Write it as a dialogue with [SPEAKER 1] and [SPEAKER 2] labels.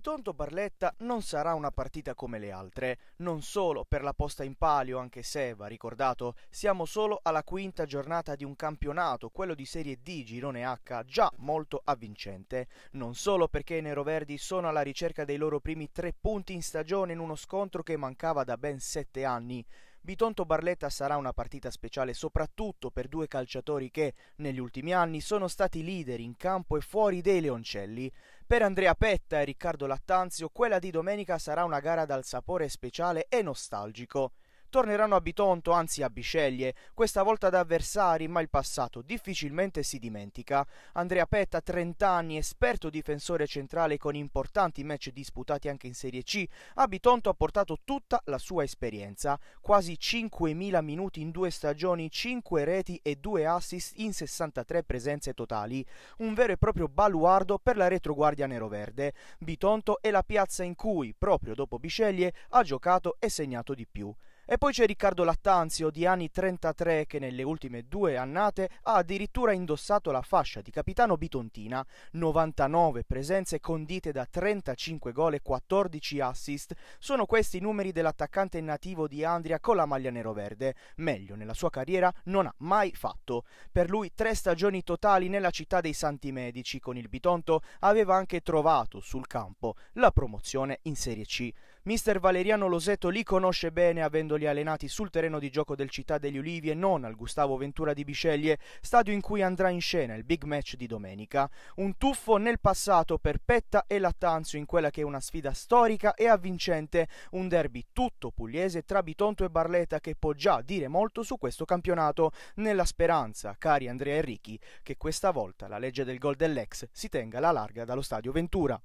[SPEAKER 1] Tonto Barletta non sarà una partita come le altre, non solo per la posta in palio, anche se, va ricordato, siamo solo alla quinta giornata di un campionato, quello di Serie D Girone H, già molto avvincente, non solo perché i neroverdi sono alla ricerca dei loro primi tre punti in stagione in uno scontro che mancava da ben sette anni, Bitonto Barletta sarà una partita speciale soprattutto per due calciatori che, negli ultimi anni, sono stati leader in campo e fuori dei leoncelli. Per Andrea Petta e Riccardo Lattanzio, quella di domenica sarà una gara dal sapore speciale e nostalgico torneranno a Bitonto, anzi a Biceglie, questa volta da avversari, ma il passato difficilmente si dimentica. Andrea Petta, 30 anni, esperto difensore centrale con importanti match disputati anche in Serie C, a Bitonto ha portato tutta la sua esperienza, quasi 5.000 minuti in due stagioni, 5 reti e 2 assist in 63 presenze totali, un vero e proprio baluardo per la retroguardia neroverde. Bitonto è la piazza in cui, proprio dopo Biceglie, ha giocato e segnato di più. E poi c'è Riccardo Lattanzio, di anni 33, che nelle ultime due annate ha addirittura indossato la fascia di capitano bitontina, 99 presenze condite da 35 gol e 14 assist. Sono questi i numeri dell'attaccante nativo di Andria con la maglia nero-verde. Meglio, nella sua carriera non ha mai fatto. Per lui tre stagioni totali nella città dei Santi Medici con il Bitonto aveva anche trovato sul campo la promozione in Serie C. Mister Valeriano Loseto li conosce bene avendoli allenati sul terreno di gioco del Città degli Ulivi e non al Gustavo Ventura di Biceglie, stadio in cui andrà in scena il big match di domenica. Un tuffo nel passato per Petta e Lattanzio in quella che è una sfida storica e avvincente, un derby tutto pugliese tra Bitonto e Barletta che può già dire molto su questo campionato, nella speranza, cari Andrea Enrichi, che questa volta la legge del gol dell'ex si tenga alla larga dallo stadio Ventura.